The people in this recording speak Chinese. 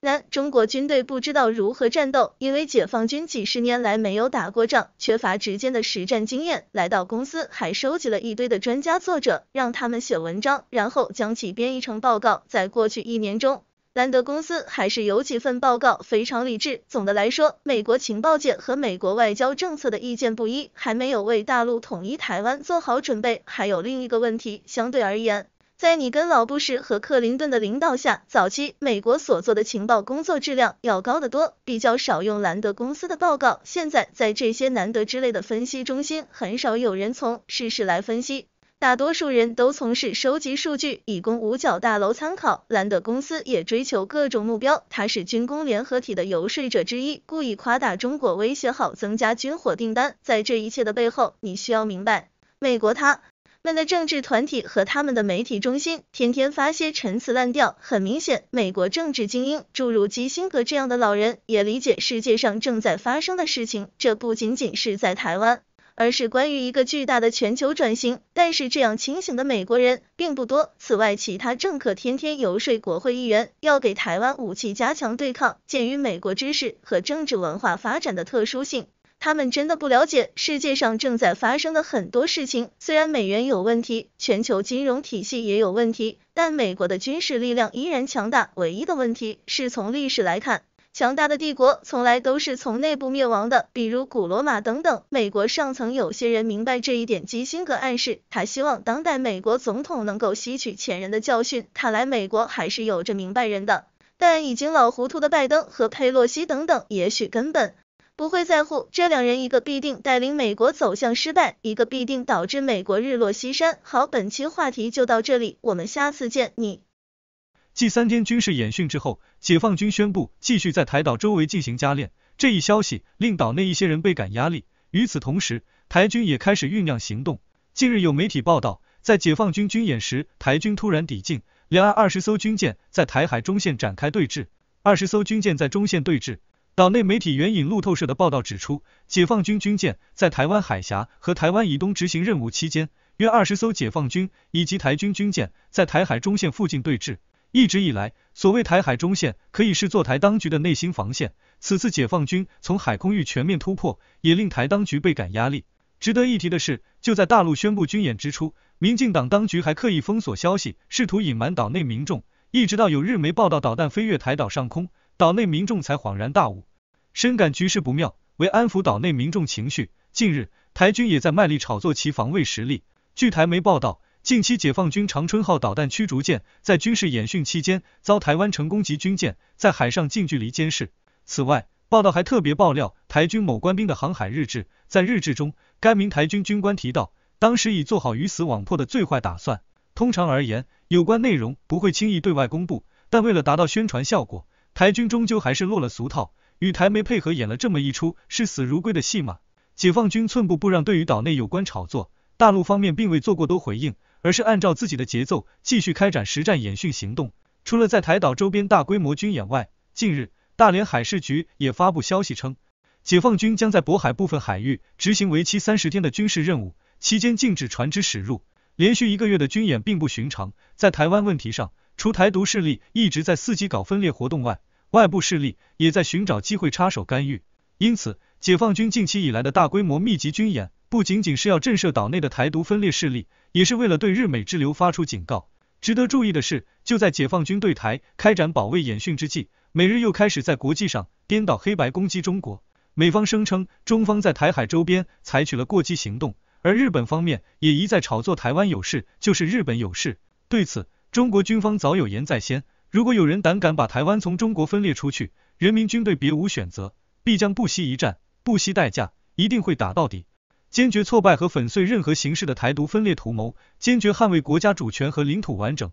然，中国军队不知道如何战斗，因为解放军几十年来没有打过仗，缺乏直接的实战经验。来到公司还收集了一堆的专家作者，让他们写文章，然后将其编译成报告。在过去一年中，兰德公司还是有几份报告非常理智。总的来说，美国情报界和美国外交政策的意见不一，还没有为大陆统一台湾做好准备。还有另一个问题，相对而言。在你跟老布什和克林顿的领导下，早期美国所做的情报工作质量要高得多，比较少用兰德公司的报告。现在在这些难得之类的分析中心，很少有人从事实来分析，大多数人都从事收集数据以供五角大楼参考。兰德公司也追求各种目标，他是军工联合体的游说者之一，故意夸大中国威胁，好增加军火订单。在这一切的背后，你需要明白，美国他。他们的政治团体和他们的媒体中心天天发些陈词滥调。很明显，美国政治精英，诸如基辛格这样的老人，也理解世界上正在发生的事情。这不仅仅是在台湾，而是关于一个巨大的全球转型。但是，这样清醒的美国人并不多。此外，其他政客天天游说国会议员，要给台湾武器加强对抗。鉴于美国知识和政治文化发展的特殊性。他们真的不了解世界上正在发生的很多事情。虽然美元有问题，全球金融体系也有问题，但美国的军事力量依然强大。唯一的问题是从历史来看，强大的帝国从来都是从内部灭亡的，比如古罗马等等。美国上层有些人明白这一点，基辛格暗示他希望当代美国总统能够吸取前人的教训。看来美国还是有着明白人的，但已经老糊涂的拜登和佩洛西等等，也许根本。不会在乎，这两人一个必定带领美国走向失败，一个必定导致美国日落西山。好，本期话题就到这里，我们下次见。你。继三天军事演训之后，解放军宣布继续在台岛周围进行加练，这一消息令岛内一些人倍感压力。与此同时，台军也开始酝酿行动。近日有媒体报道，在解放军军演时，台军突然抵近，两岸二十艘军舰在台海中线展开对峙，二十艘军舰在中线对峙。岛内媒体援引路透社的报道指出，解放军军舰在台湾海峡和台湾以东执行任务期间，约二十艘解放军以及台军军舰在台海中线附近对峙。一直以来，所谓台海中线可以视作台当局的内心防线。此次解放军从海空域全面突破，也令台当局倍感压力。值得一提的是，就在大陆宣布军演之初，民进党当局还刻意封锁消息，试图隐瞒岛内民众。一直到有日媒报道导弹飞越台岛上空，岛内民众才恍然大悟。深感局势不妙，为安抚岛内民众情绪，近日台军也在卖力炒作其防卫实力。据台媒报道，近期解放军长春号导弹驱逐舰在军事演训期间遭台湾成功级军舰在海上近距离监视。此外，报道还特别爆料台军某官兵的航海日志，在日志中，该名台军军官提到，当时已做好鱼死网破的最坏打算。通常而言，有关内容不会轻易对外公布，但为了达到宣传效果，台军终究还是落了俗套。与台媒配合演了这么一出视死如归的戏码，解放军寸步不让。对于岛内有关炒作，大陆方面并未做过多回应，而是按照自己的节奏继续开展实战演训行动。除了在台岛周边大规模军演外，近日大连海事局也发布消息称，解放军将在渤海部分海域执行为期三十天的军事任务，期间禁止船只驶入。连续一个月的军演并不寻常，在台湾问题上，除台独势力一直在伺机搞分裂活动外。外部势力也在寻找机会插手干预，因此解放军近期以来的大规模密集军演，不仅仅是要震慑岛内的台独分裂势力，也是为了对日美之流发出警告。值得注意的是，就在解放军对台开展保卫演训之际，美日又开始在国际上颠倒黑白攻击中国。美方声称中方在台海周边采取了过激行动，而日本方面也一再炒作台湾有事就是日本有事。对此，中国军方早有言在先。如果有人胆敢把台湾从中国分裂出去，人民军队别无选择，必将不惜一战，不惜代价，一定会打到底，坚决挫败和粉碎任何形式的台独分裂图谋，坚决捍卫国家主权和领土完整。